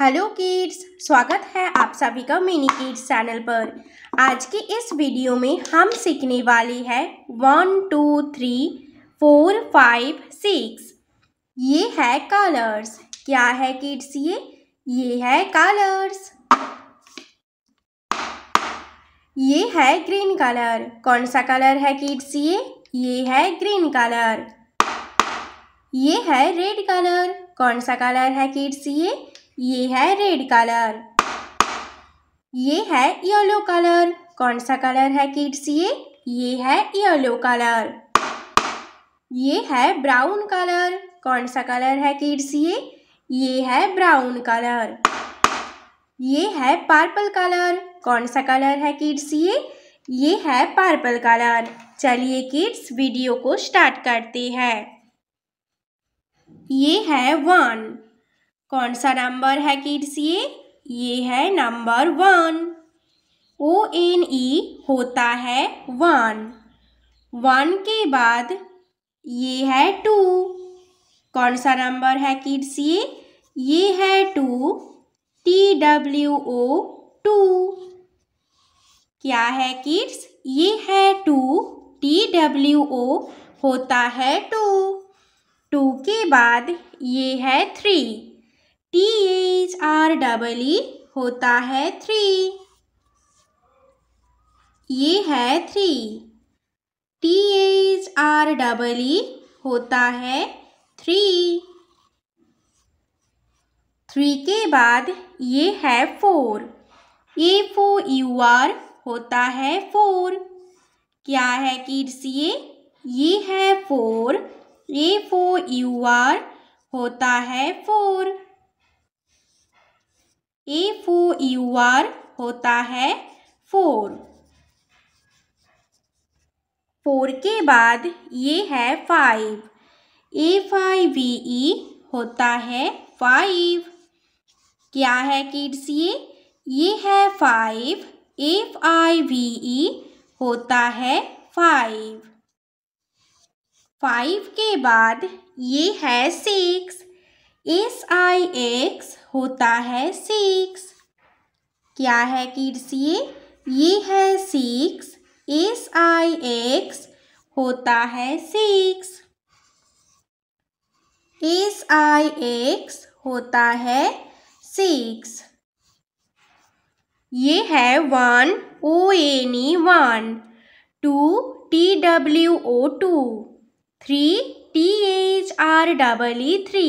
hello kids स्वागत है आप सभी का मिनी किड्स चैनल पर आज के इस वीडियो में हम सीखने वाले हैं one two three four five six ये है कलर्स क्या है किड्स ये ये है कलर्स ये है ग्रीन कलर कौन सा कलर है किड्स ये ये है ग्रीन कलर ये है रेड कलर कौन सा कलर है किड्स ये ये है रेड कलर ये है येलो कलर कौन सा कलर है किड्स ये ये है येलो कलर ये है ब्राउन कलर कौन सा कलर है किड्स ये ये है ब्राउन कलर ये है पर्पल कलर कौन सा कलर है किड्स ये ये है पर्पल कलर चलिए किड्स वीडियो को स्टार्ट करते हैं ये है वन कौन सा नंबर है किड्स ये ये है number one O N E होता है वन वन के बाद ये है टू कौन सा नंबर है किड्स ये ये है two T W O two क्या है किड्स ये है टू टी डब्ल्यू ओ होता है टू टू के बाद ये है three T H R double E होता है थ्री ये है three T H R double E होता है थ्री थ्री के बाद ये है four F O U R होता है फोर क्या है किड्स ये ये है four F O U R होता है four F O U R होता है फोर फोर के बाद ये है five F five V E होता है फाइव क्या है किड्स ये ये है five F I V E होता है फाइव फाइव के बाद ये है सिक्स एस आई एक्स होता है सिक्स क्या है किड्स ये ये है सिक्स एस आई एक्स होता है सिक्स एस आई एक्स होता है सिक्स ये है one O N E one two T W O two three T H R double E three